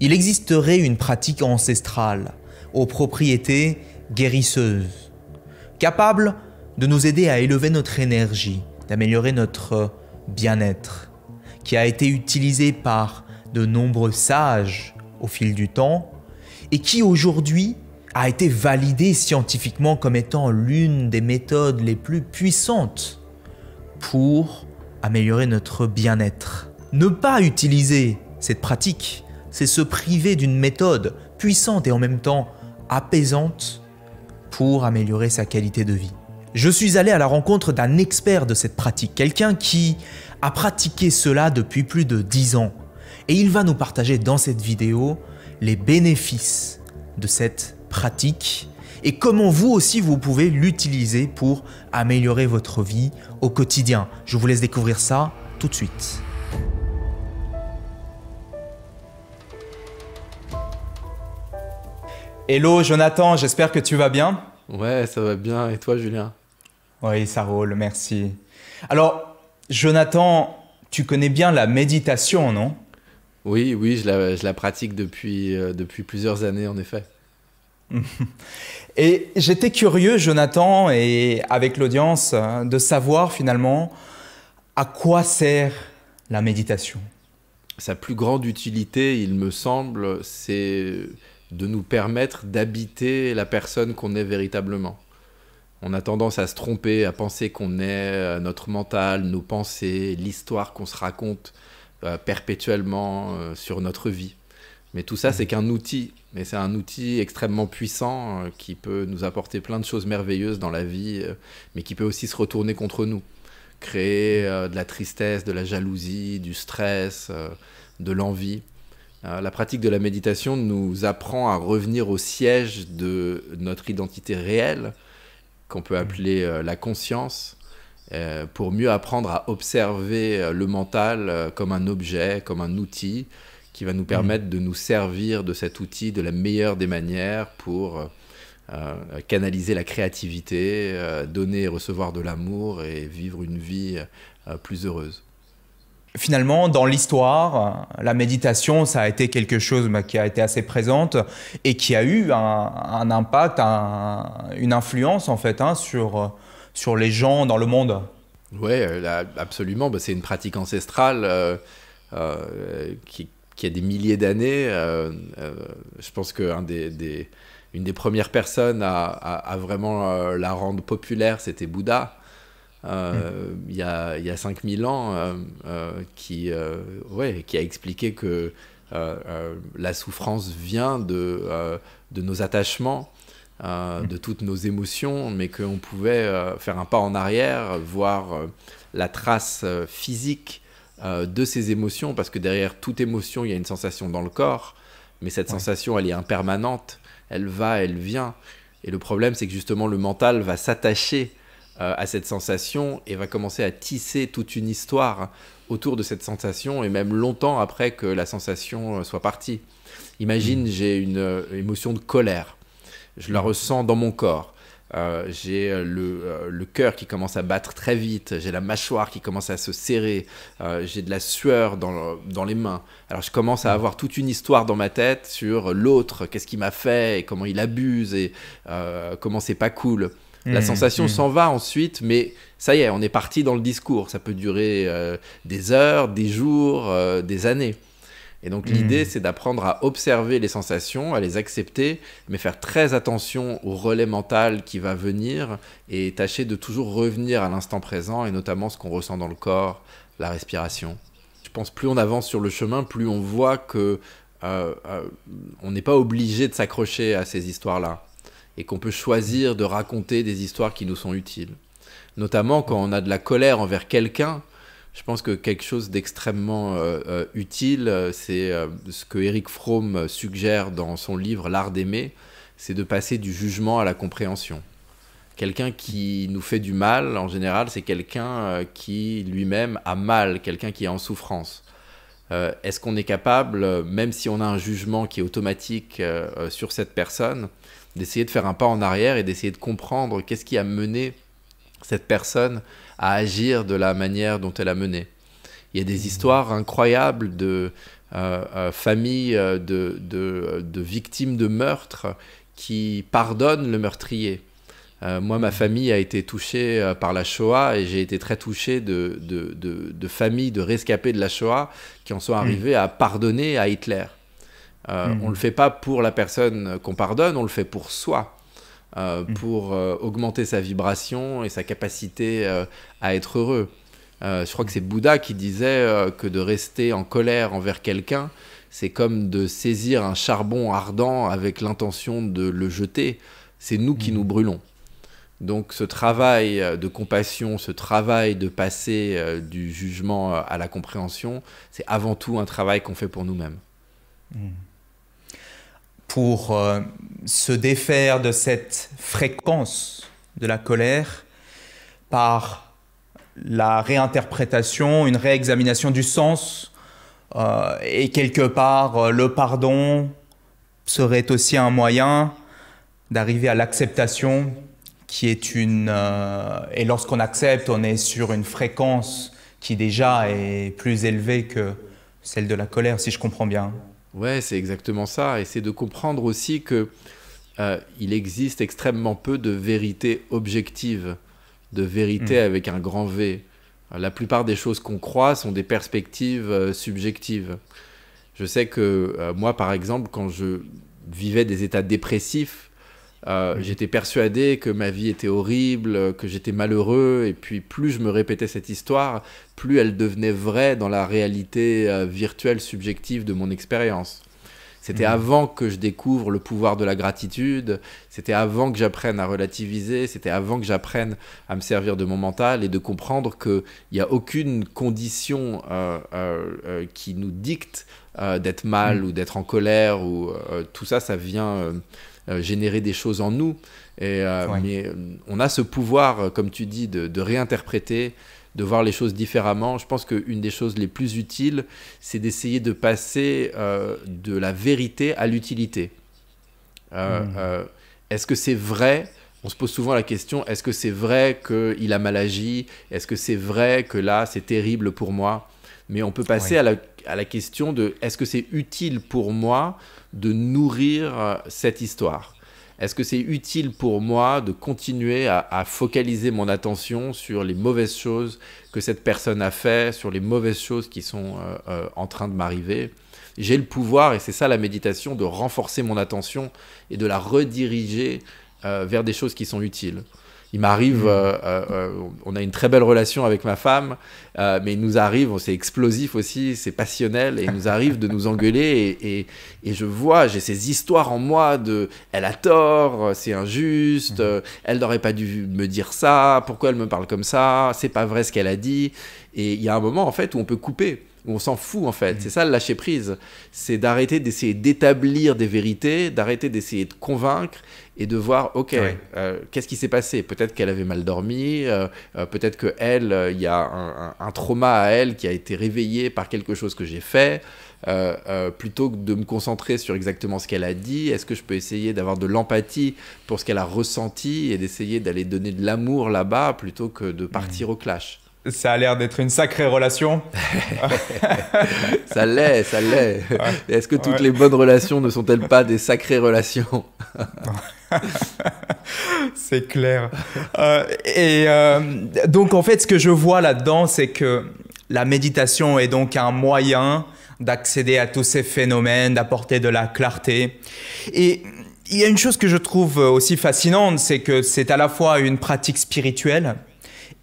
il existerait une pratique ancestrale aux propriétés guérisseuses, capable de nous aider à élever notre énergie, d'améliorer notre bien-être, qui a été utilisée par de nombreux sages au fil du temps et qui aujourd'hui a été validée scientifiquement comme étant l'une des méthodes les plus puissantes pour améliorer notre bien-être. Ne pas utiliser cette pratique c'est se priver d'une méthode puissante et en même temps apaisante pour améliorer sa qualité de vie. Je suis allé à la rencontre d'un expert de cette pratique, quelqu'un qui a pratiqué cela depuis plus de 10 ans. Et il va nous partager dans cette vidéo les bénéfices de cette pratique et comment vous aussi vous pouvez l'utiliser pour améliorer votre vie au quotidien. Je vous laisse découvrir ça tout de suite. Hello Jonathan, j'espère que tu vas bien. Ouais, ça va bien. Et toi, Julien Oui, ça roule, merci. Alors, Jonathan, tu connais bien la méditation, non Oui, oui, je la, je la pratique depuis, euh, depuis plusieurs années, en effet. et j'étais curieux, Jonathan, et avec l'audience, euh, de savoir finalement à quoi sert la méditation. Sa plus grande utilité, il me semble, c'est de nous permettre d'habiter la personne qu'on est véritablement. On a tendance à se tromper, à penser qu'on est euh, notre mental, nos pensées, l'histoire qu'on se raconte euh, perpétuellement euh, sur notre vie. Mais tout ça, c'est qu'un outil. Mais c'est un outil extrêmement puissant qui peut nous apporter plein de choses merveilleuses dans la vie, mais qui peut aussi se retourner contre nous. Créer de la tristesse, de la jalousie, du stress, de l'envie. Euh, la pratique de la méditation nous apprend à revenir au siège de notre identité réelle, qu'on peut appeler euh, la conscience, euh, pour mieux apprendre à observer le mental comme un objet, comme un outil, qui va nous mhm. permettre de nous servir de cet outil de la meilleure des manières pour canaliser la créativité, donner et recevoir de l'amour et vivre une vie plus heureuse finalement, dans l'histoire, la méditation, ça a été quelque chose bah, qui a été assez présente et qui a eu un, impact, une influence en fait hein, sur, sur les gens dans le monde. Oui, euh, absolument. Bah, c'est une pratique ancestrale euh, euh, qui, a des milliers d'années. je pense qu'une des, des, premières personnes à vraiment la rendre populaire, c'était Bouddha. Euh, il y a, 5000 ans, euh, euh, qui, a expliqué que la souffrance vient de, nos attachements, mm. de toutes nos émotions, mais qu'on pouvait faire un pas en arrière, voir la trace physique de ces émotions, parce que derrière toute émotion, il y a une sensation dans le corps, mais cette sensation, elle est impermanente, elle va, elle vient. Et le problème, c'est que justement, le mental va s'attacher euh, à cette sensation et va commencer à tisser toute une histoire autour de cette sensation et même longtemps après que la sensation euh, soit partie. Imagine, mm. j'ai euh, une émotion de colère. Je la mm. ressens dans mon corps. j'ai le, cœur qui commence à battre très vite, j'ai la mâchoire qui commence à se serrer, j'ai de la sueur dans, les mains. Alors je commence à mm. avoir toute une histoire dans ma tête sur l'autre, qu'est-ce qu'il m'a fait, et comment il abuse, et comment c'est pas cool. La mm, sensation mm. s'en va ensuite, mais ça y est, on est parti dans le discours. Ça peut durer euh, des heures, des jours, euh, des années. Et donc mm. l'idée, c'est d'apprendre à observer les sensations, à les accepter, mais faire très attention au relais mental qui va venir et tâcher de toujours revenir à l'instant présent et notamment ce qu'on ressent dans le corps, la respiration. Je pense plus on avance sur le chemin, plus on voit que euh, on n'est pas obligé de s'accrocher à ces histoires-là et qu'on peut choisir de raconter des histoires qui nous sont utiles. Notamment quand on a de la colère envers quelqu'un, je pense que quelque chose d'extrêmement euh, euh, utile, euh, c'est ce que Eric Fromm suggère dans son livre L'art d'aimer, c'est de passer du jugement à la compréhension. Quelqu'un qui nous fait du mal, en général, c'est quelqu'un qui lui-même a mal, quelqu'un qui est en souffrance. Euh, est-ce qu'on est capable, euh, même si on a un jugement qui est automatique euh, sur cette personne, d'essayer de faire un pas en arrière et d'essayer de comprendre qu'est-ce qui a mené cette personne à agir de la manière dont elle a mené. Il y a des histoires incroyables de familles de, victimes de meurtres qui pardonnent le meurtrier euh, moi, ma famille a été touchée euh, par la Shoah et j'ai été très touché de, de, de, de, familles de rescapés de la Shoah qui en sont mm. arrivés à pardonner à Hitler. Euh, mm. On ne le fait pas pour la personne qu'on pardonne, on le fait pour soi, mm. pour augmenter sa vibration et sa capacité à être heureux. je crois que c'est Bouddha qui disait que de rester en colère envers quelqu'un, c'est comme de saisir un charbon ardent avec l'intention de le jeter. C'est nous qui nous brûlons. Donc ce travail euh, de compassion, ce travail de passer euh, du jugement euh, à la compréhension, c'est avant tout un travail qu'on fait pour nous-mêmes. Hmm. Pour se défaire de cette fréquence de la colère par la réinterprétation, une réexamination du sens et quelque part le pardon serait aussi un moyen d'arriver à l'acceptation qui est une... Euh, et lorsqu'on accepte, on est sur une fréquence qui déjà est plus élevée que celle de la colère, si je comprends bien. Ouais, c'est exactement ça. Et c'est de comprendre aussi que euh, il existe extrêmement peu de vérité objective, de vérité hmm. avec un grand V. La plupart des choses qu'on croit sont des perspectives euh, subjectives. Je sais que moi, par exemple, quand je vivais des états dépressifs, euh, j'étais persuadé que ma vie était horrible, que j'étais malheureux, et puis plus je me répétais cette histoire, plus elle devenait vraie dans la réalité euh, virtuelle subjective de mon expérience. C'était mm. avant que je découvre le pouvoir de la gratitude, c'était avant que j'apprenne à relativiser, c'était avant que j'apprenne à me servir de mon mental et de comprendre qu'il n'y a aucune condition euh, euh, euh, qui nous dicte d'être mal mm. ou d'être en colère ou tout ça, ça vient générer des choses en nous. Et, Mais on a ce pouvoir, comme tu dis, de réinterpréter de voir les choses différemment. Je pense qu'une des choses les plus utiles, c'est d'essayer de passer euh, de la vérité à l'utilité. Euh, hmm. euh, est-ce que c'est vrai on se pose souvent la question, est-ce que c'est vrai qu'il a mal agi Est-ce que c'est vrai que là, c'est terrible pour moi Mais on peut passer à, la, à, la, question de, est-ce que c'est utile pour moi de nourrir cette histoire est-ce que c'est utile pour moi de continuer à, focaliser mon attention sur les mauvaises choses que cette personne a fait, sur les mauvaises choses qui sont euh, euh, en train de m'arriver J'ai le pouvoir, et c'est ça la méditation, de renforcer mon attention et de la rediriger euh, vers des choses qui sont utiles. Il m'arrive, mm. euh, euh, euh, on a une très belle relation avec ma femme, mais il nous arrive, c'est explosif aussi, c'est passionnel, et il nous arrive de nous engueuler, et, je vois, j'ai ces histoires en moi de elle a tort, c'est injuste, mm. elle n'aurait pas dû me dire ça, pourquoi elle me parle comme ça, c'est pas vrai ce qu'elle a dit, et il y a un moment en fait où on peut couper où on s'en fout en fait. Mm. C'est ça le lâcher prise. C'est d'arrêter d'essayer d'établir des vérités, d'arrêter d'essayer de convaincre et de voir, ok, euh, qu'est-ce qui s'est passé Peut-être qu'elle avait mal dormi, euh, euh, peut-être qu'elle, il y a un, trauma à elle qui a été réveillé par quelque chose que j'ai fait. plutôt que de me concentrer sur exactement ce qu'elle a dit, est-ce que je peux essayer d'avoir de l'empathie pour ce qu'elle a ressenti et d'essayer d'aller donner de l'amour là-bas plutôt que de partir au clash ça a l'air d'être une sacrée relation. ça l'est, ça l'est. Est-ce que toutes les bonnes relations ne sont-elles pas des sacrées relations C'est clair. Euh, et euh, donc en fait, ce que je vois là-dedans, c'est que la méditation est donc un moyen d'accéder à tous ces phénomènes, d'apporter de la clarté. Et il y a une chose que je trouve aussi fascinante, c'est que c'est à la fois une pratique spirituelle,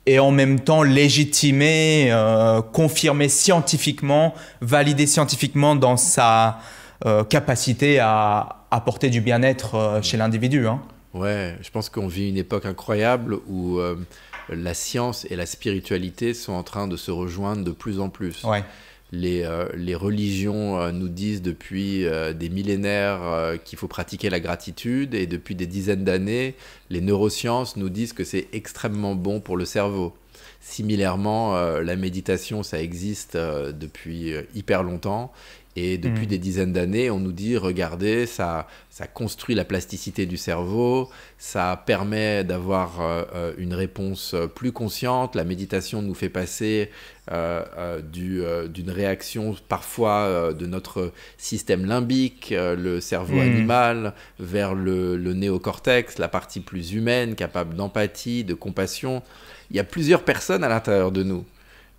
et en même temps légitimer, euh, confirmer scientifiquement, valider scientifiquement dans sa euh, capacité à apporter du bien-être euh, chez l'individu. Hein. Ouais, je pense qu'on vit une époque incroyable où euh, la science et la spiritualité sont en train de se rejoindre de plus en plus. Ouais. Euh, les, religions euh, nous disent depuis euh, des millénaires qu'il faut pratiquer la gratitude et depuis des dizaines d'années, les neurosciences nous disent que c'est extrêmement bon pour le cerveau. Similairement, la méditation, ça existe depuis hyper longtemps et depuis mm. des dizaines d'années, on nous dit regardez, ça, ça construit la plasticité du cerveau, ça permet d'avoir euh, euh, une réponse plus consciente. La méditation nous fait passer euh, d'une réaction parfois de notre système limbique, le cerveau mm. animal, vers le néocortex, la partie plus humaine, capable d'empathie, de compassion. Il y a plusieurs personnes à l'intérieur de nous.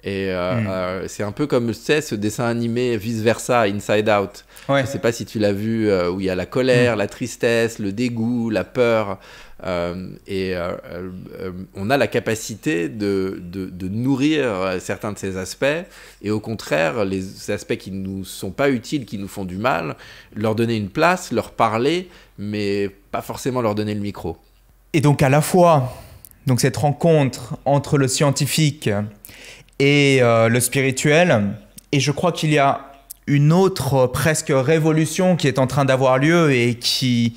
Et euh, hmm. euh, c'est un peu comme, tu ce dessin animé vice-versa, Inside Out. je ne sais pas si tu l'as vu, euh, où il y a la colère, hmm. la tristesse, le dégoût, la peur. et on a la capacité de, de, de, nourrir certains de ces aspects, et au contraire, les aspects qui ne nous sont pas utiles, qui nous font du mal, leur donner une place, leur parler, mais pas forcément leur donner le micro. Et donc à la fois, donc cette rencontre entre le scientifique et euh, le spirituel. Et je crois qu'il y a une autre euh, presque révolution qui est en train d'avoir lieu et qui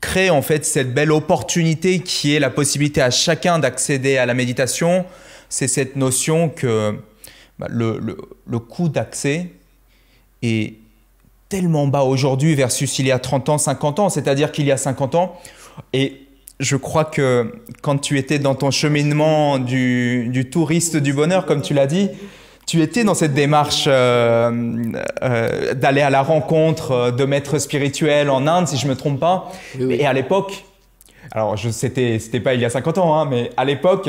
crée en fait cette belle opportunité qui est la possibilité à chacun d'accéder à la méditation. C'est cette notion que bah, le, le coût d'accès est tellement bas aujourd'hui versus il y a 30 ans, 50 ans. C'est-à-dire qu'il y a 50 ans, et je crois que quand tu étais dans ton cheminement du, touriste du bonheur, comme tu l'as dit, tu étais dans cette démarche euh, euh, d'aller à la rencontre euh, de maîtres spirituels en Inde, si je ne me trompe pas. Et à l'époque, alors je n'était pas il y a 50 ans, hein, mais à l'époque,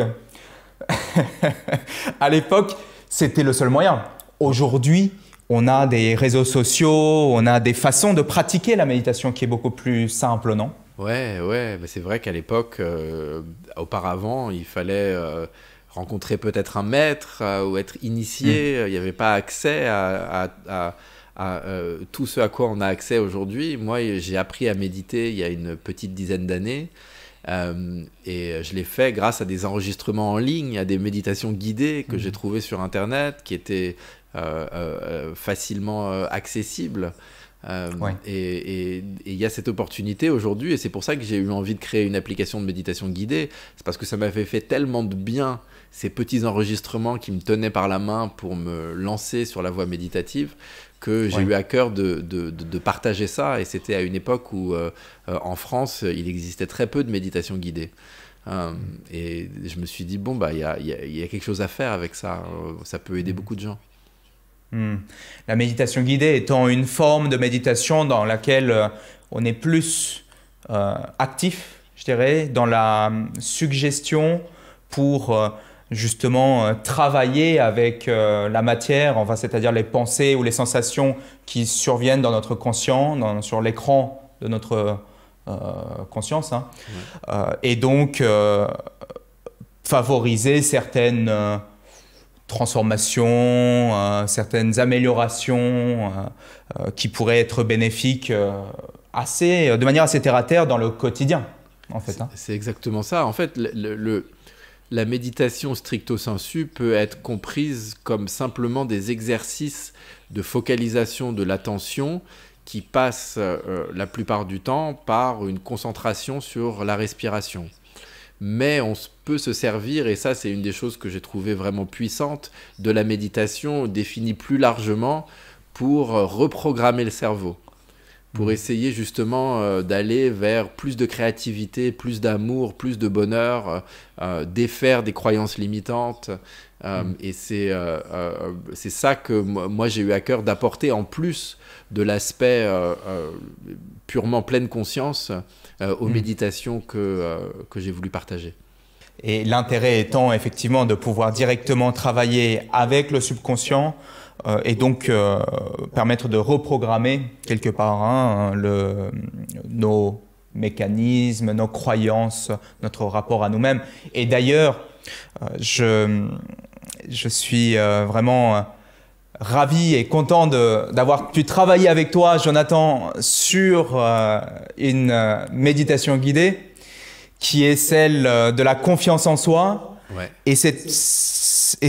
à l'époque, c'était le seul moyen. Aujourd'hui, on a des réseaux sociaux, on a des façons de pratiquer la méditation qui est beaucoup plus simple, non Ouais, ouais, mais c'est vrai qu'à l'époque, euh, auparavant, il fallait euh, rencontrer peut-être un maître euh, ou être initié. Mm. Il n'y avait pas accès à, tout ce à quoi on a accès aujourd'hui. Moi, j'ai appris à méditer il y a une petite dizaine d'années. et je l'ai fait grâce à des enregistrements en ligne, à des méditations guidées que j'ai mm. trouvées sur Internet, qui étaient facilement accessibles. Euh, et il y a cette opportunité aujourd'hui, et c'est pour ça que j'ai eu envie de créer une application de méditation guidée. C'est parce que ça m'avait fait tellement de bien ces petits enregistrements qui me tenaient par la main pour me lancer sur la voie méditative que j'ai eu à cœur de, partager ça. Et c'était à une époque où, euh, euh, en France, il existait très peu de méditation guidée. et je me suis dit, bon, bah, il bah, y, a, y, quelque chose à faire avec ça. ça peut aider mm. beaucoup de gens. Hmm. La méditation guidée étant une forme de méditation dans laquelle euh, on est plus euh, actif, je dirais, dans la hmm, suggestion pour euh, justement travailler avec la matière, enfin, c'est-à-dire les pensées ou les sensations qui surviennent dans notre conscient, sur l'écran de notre conscience. Hein. et donc, favoriser certaines transformations, euh, certaines améliorations euh, euh, qui pourraient être bénéfiques assez, de manière assez terre-à-terre dans le quotidien, en fait. Hein. C'est exactement ça. En fait, le, la méditation stricto sensu peut être comprise comme simplement des exercices de focalisation de l'attention qui passent la plupart du temps par une concentration sur la respiration mais on peut se servir, et ça c'est une des choses que j'ai trouvées vraiment puissante, de la méditation définie plus largement pour euh, reprogrammer le cerveau, pour mmh. essayer justement euh, d'aller vers plus de créativité, plus d'amour, plus de bonheur, euh, défaire des croyances limitantes. Mmh. Et c'est ça que moi j'ai eu à cœur d'apporter en plus de l'aspect purement pleine conscience euh, aux hmm. méditations que, euh, que j'ai voulu partager. Et l'intérêt étant effectivement de pouvoir directement travailler avec le subconscient euh, et donc permettre de reprogrammer quelque part hein, le, nos mécanismes, nos croyances, notre rapport à nous-mêmes. Et d'ailleurs, je, je suis vraiment ravi et content d'avoir pu travailler avec toi, Jonathan, sur euh, une euh, méditation guidée qui est celle euh, de la confiance en soi. Et,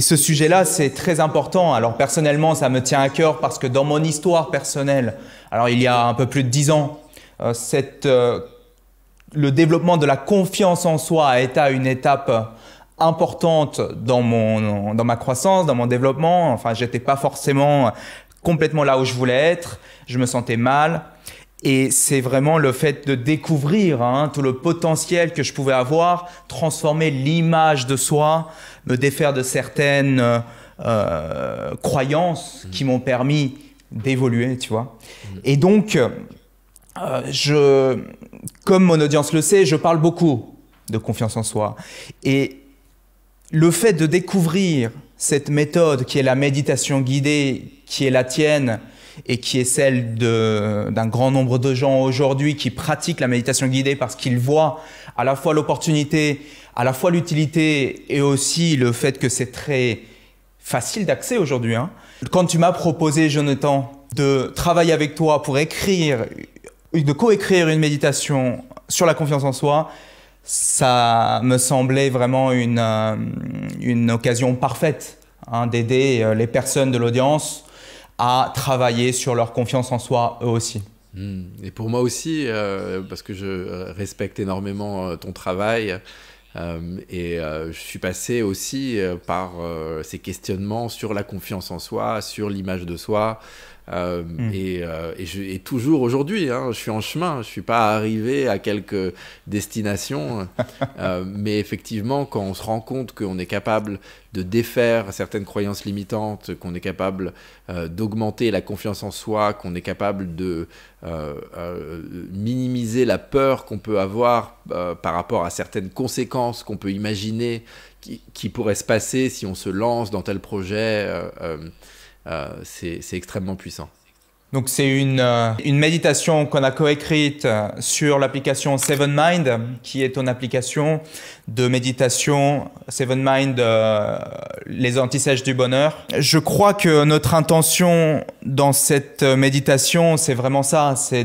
ce sujet-là, c'est très important. Alors personnellement, ça me tient à cœur parce que dans mon histoire personnelle, alors il y a un peu plus de dix ans, le développement de la confiance en soi a été une étape importante dans mon dans ma croissance, dans mon développement. Enfin, j'étais pas forcément complètement là où je voulais être. Je me sentais mal. Et c'est vraiment le fait de découvrir hein, tout le potentiel que je pouvais avoir, transformer l'image de soi, me défaire de certaines euh, croyances qui m'ont permis d'évoluer, tu vois. Mm. Et donc, euh, je, comme mon audience le sait, je parle beaucoup de confiance en soi. Et le fait de découvrir cette méthode qui est la méditation guidée, qui est la tienne et qui est celle d'un grand nombre de gens aujourd'hui qui pratiquent la méditation guidée parce qu'ils voient à la fois l'opportunité, à la fois l'utilité et aussi le fait que c'est très facile d'accès aujourd'hui. Hein. Quand tu m'as proposé, Jonathan, de travailler avec toi pour écrire, de coécrire une méditation sur la confiance en soi, ça me semblait vraiment une, euh, une occasion parfaite hein, d'aider euh, les personnes de l'audience à travailler sur leur confiance en soi eux aussi. Hmm. Et pour moi aussi, euh, parce que je respecte énormément ton travail, et je suis passé aussi par ces questionnements sur la confiance en soi, sur l'image de soi, euh, hmm. euh, et, toujours aujourd'hui, hein, je suis en chemin, je ne suis pas arrivé à quelques destinations. Euh, mais effectivement, quand on se rend compte qu'on est capable de défaire certaines croyances limitantes, qu'on est capable d'augmenter la confiance en soi, qu'on est capable de minimiser la peur qu'on peut avoir par rapport à certaines conséquences qu'on peut imaginer qui, qui, pourraient se passer si on se lance dans tel projet euh, c'est extrêmement puissant. Donc c'est une, euh, méditation qu'on a coécrite euh, sur l'application Seven Mind, qui est une application de méditation Seven Mind, les antisèches du bonheur. Je crois que notre intention dans cette méditation, c'est vraiment ça, c'est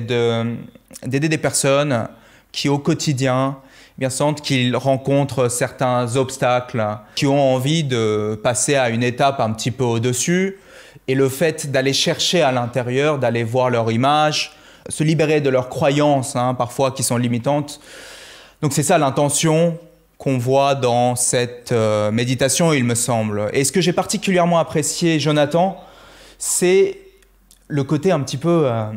d'aider des personnes qui au quotidien bien sentent qu'ils rencontrent certains obstacles, qui ont envie de passer à une étape un petit peu au-dessus, et le fait d'aller chercher à l'intérieur, d'aller voir leur image, se libérer de leurs croyances, hein, parfois qui sont limitantes. Donc c'est ça l'intention qu'on voit dans cette euh, méditation, il me semble. Et ce que j'ai particulièrement apprécié, Jonathan, c'est le côté un petit peu euh,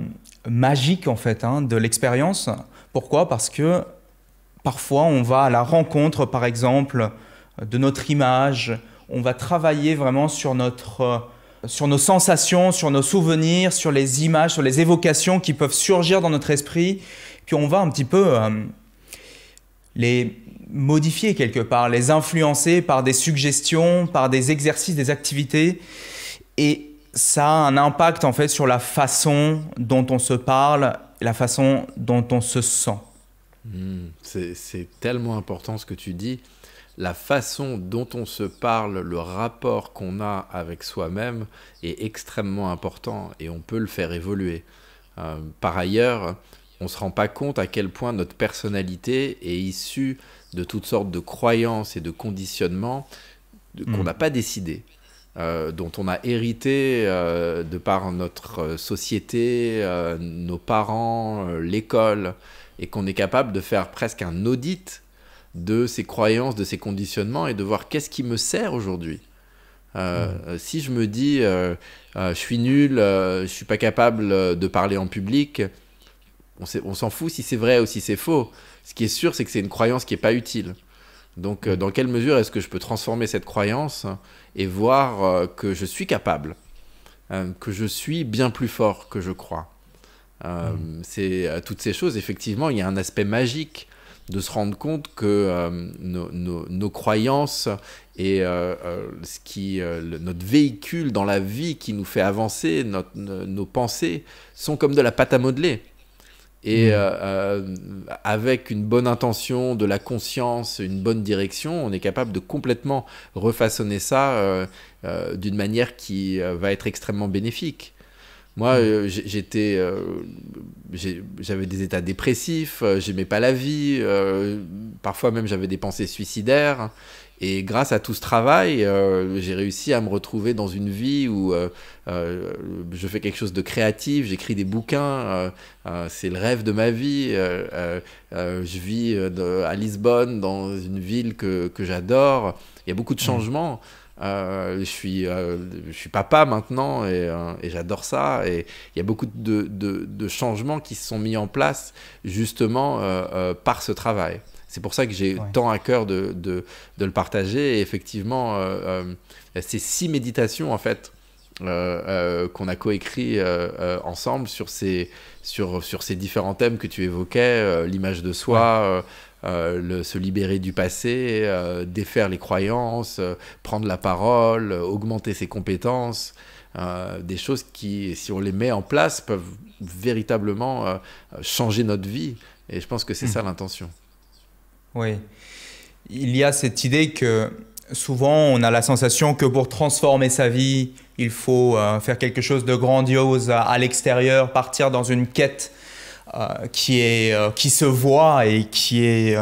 magique en fait hein, de l'expérience. Pourquoi Parce que parfois on va à la rencontre, par exemple, de notre image. On va travailler vraiment sur notre euh, sur nos sensations, sur nos souvenirs, sur les images, sur les évocations qui peuvent surgir dans notre esprit. Puis on va un petit peu euh, les modifier quelque part, les influencer par des suggestions, par des exercices, des activités. Et ça a un impact en fait sur la façon dont on se parle, la façon dont on se sent. Hmm, c'est tellement important ce que tu dis la façon dont on se parle, le rapport qu'on a avec soi-même est extrêmement important et on peut le faire évoluer. Euh, par ailleurs, on ne se rend pas compte à quel point notre personnalité est issue de toutes sortes de croyances et de conditionnements qu'on hmm. n'a pas décidé. Euh, dont on a hérité euh, de par notre société, nos parents, l'école, et qu'on est capable de faire presque un audit de ces croyances, de ces conditionnements et de voir qu'est-ce qui me sert aujourd'hui. Euh, mm. Si je me dis euh, euh, je suis nul, je suis pas capable de parler en public, on s'en fout si c'est vrai ou si c'est faux. Ce qui est sûr, c'est que c'est une croyance qui n'est pas utile. Donc, mm. dans quelle mesure est-ce que je peux transformer cette croyance et voir que je suis capable, que je suis bien plus fort que je crois mm. C'est toutes ces choses. Effectivement, il y a un aspect magique de se rendre compte que euh, nos, croyances et euh, euh, ce qui, notre véhicule dans la vie qui nous fait avancer, nos pensées, sont comme de la pâte à modeler. Et mmh. avec une bonne intention, de la conscience, une bonne direction, on est capable de complètement refaçonner ça d'une manière qui va être extrêmement bénéfique. Moi, mm. euh, j'étais, euh, j'avais des états dépressifs, euh, j'aimais pas la vie, parfois même j'avais des pensées suicidaires. Et grâce à tout ce travail, j'ai réussi à me retrouver dans une vie où je fais quelque chose de créatif, j'écris des bouquins, c'est le rêve de ma vie. je vis à Lisbonne, dans une ville que, que j'adore. Il y a beaucoup de mm. changements. Euh, je, suis, euh, je suis papa maintenant euh, et, j'adore ça. Et il y a beaucoup de, de, changements qui se sont mis en place justement par ce travail. C'est pour ça que j'ai tant à cœur de, de, le partager. Et effectivement, ces six méditations, en fait, qu'on a coécrit ensemble sur ces, sur, sur, ces différents thèmes que tu évoquais, l'image de soi, euh, se libérer du passé, euh, défaire les croyances, euh, prendre la parole, augmenter ses compétences. des choses qui, si on les met en place, peuvent véritablement changer notre vie. Et je pense que c'est hmm. ça l'intention. Oui. Il y a cette idée que souvent on a la sensation que pour transformer sa vie, il faut faire quelque chose de grandiose à l'extérieur, partir dans une quête euh, qui, est, euh, qui se voit et qui est,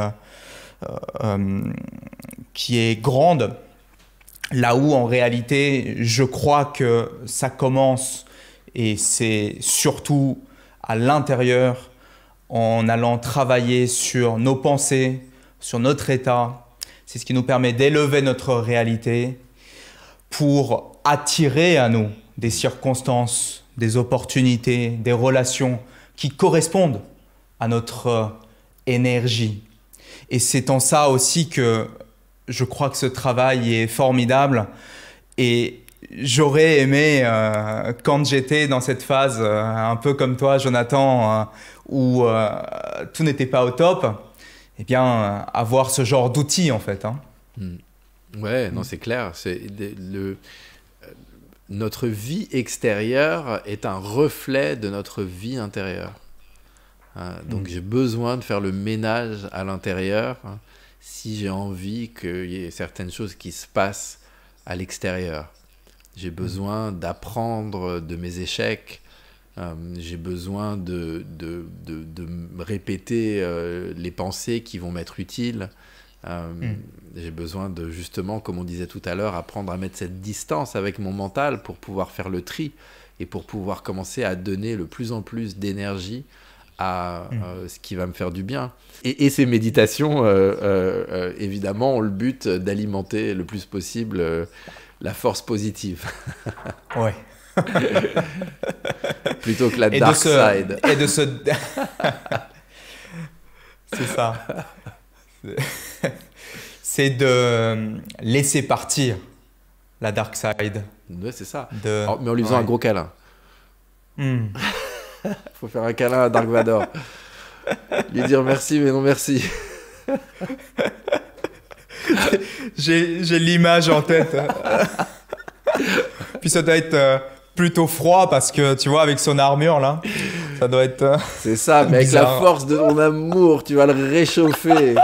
euh, qui est grande, là où en réalité je crois que ça commence et c'est surtout à l'intérieur en allant travailler sur nos pensées, sur notre état. C'est ce qui nous permet d'élever notre réalité pour attirer à nous des circonstances, des opportunités, des relations qui correspondent à notre euh, énergie. Et c'est en ça aussi que je crois que ce travail est formidable. Et j'aurais aimé, euh, quand j'étais dans cette phase, euh, un peu comme toi, Jonathan, où tout n'était pas au top, eh bien, avoir ce genre d'outils, en fait. Hein. Hmm. Ouais, non, c'est clair. C'est le notre vie extérieure est un reflet de notre vie intérieure. Hein, donc mm. j'ai besoin de faire le ménage à l'intérieur hein, si j'ai envie qu'il y ait certaines choses qui se passent à l'extérieur. J'ai mm. besoin d'apprendre de mes échecs. Euh, j'ai besoin de, répéter euh, les pensées qui vont m'être utiles. Euh, hmm. J'ai besoin de justement, comme on disait tout à l'heure, apprendre à mettre cette distance avec mon mental pour pouvoir faire le tri et pour pouvoir commencer à donner le plus en plus d'énergie à hmm. euh, ce qui va me faire du bien. Et, ces méditations, euh, évidemment, ont le but d'alimenter le plus possible la force positive. ouais. Plutôt que la dark side. Et de se C'est ça de euh, laisser partir la dark side. Ouais, c'est ça. mais en lui faisant un gros câlin. il hmm. Faut faire un câlin à Dark Vador. lui dire merci, mais non merci. J'ai l'image en tête. Puis ça doit être euh, plutôt froid parce que tu vois, avec son armure là, ça doit être. Euh, c'est ça, mais avec la force de ton amour, tu vas le réchauffer.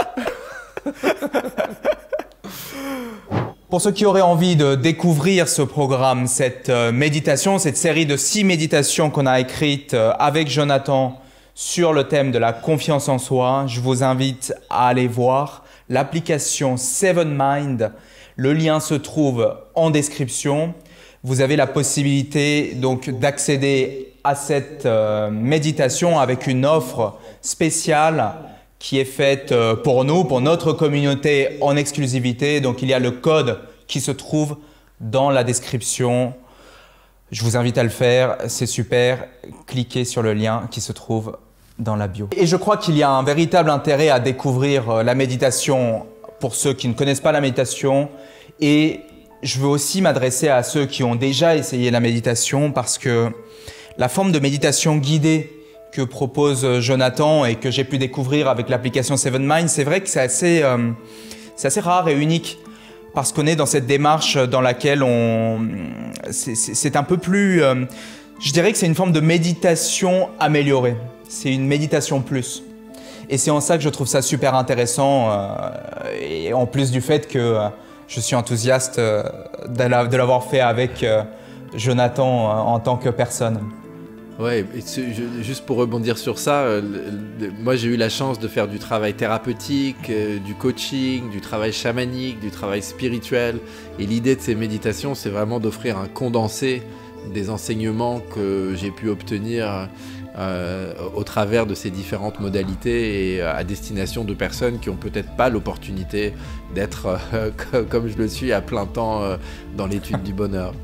Pour ceux qui auraient envie de découvrir ce programme, cette euh, méditation, cette série de six méditations qu'on a écrites euh, avec Jonathan sur le thème de la confiance en soi, je vous invite à aller voir l'application Seven Mind. Le lien se trouve en description. Vous avez la possibilité donc d'accéder à cette euh, méditation avec une offre spéciale qui est faite euh, pour nous, pour notre communauté en exclusivité. Donc il y a le code qui se trouve dans la description. Je vous invite à le faire, c'est super. Cliquez sur le lien qui se trouve dans la bio. Et je crois qu'il y a un véritable intérêt à découvrir euh, la méditation pour ceux qui ne connaissent pas la méditation. Et je veux aussi m'adresser à ceux qui ont déjà essayé la méditation parce que la forme de méditation guidée propose euh, Jonathan et que j'ai pu découvrir avec l'application Seven Mind, c'est vrai que c'est assez, euh, assez rare et unique parce qu'on est dans cette démarche dans laquelle on. C'est un peu plus. Euh, je dirais que c'est une forme de méditation améliorée. C'est une méditation plus. Et c'est en ça que je trouve ça super intéressant. et en plus du fait que je suis enthousiaste de l'avoir fait avec Jonathan en tant que personne. Ouais, juste pour rebondir sur ça, euh, moi j'ai eu la chance de faire du travail thérapeutique, euh, du coaching, du travail chamanique, du travail spirituel. Et l'idée de ces méditations, c'est vraiment d'offrir un condensé des enseignements que j'ai pu obtenir euh, au travers de ces différentes modalités et à destination de personnes qui ont peut-être pas l'opportunité d'être comme je le suis à plein temps dans l'étude du bonheur.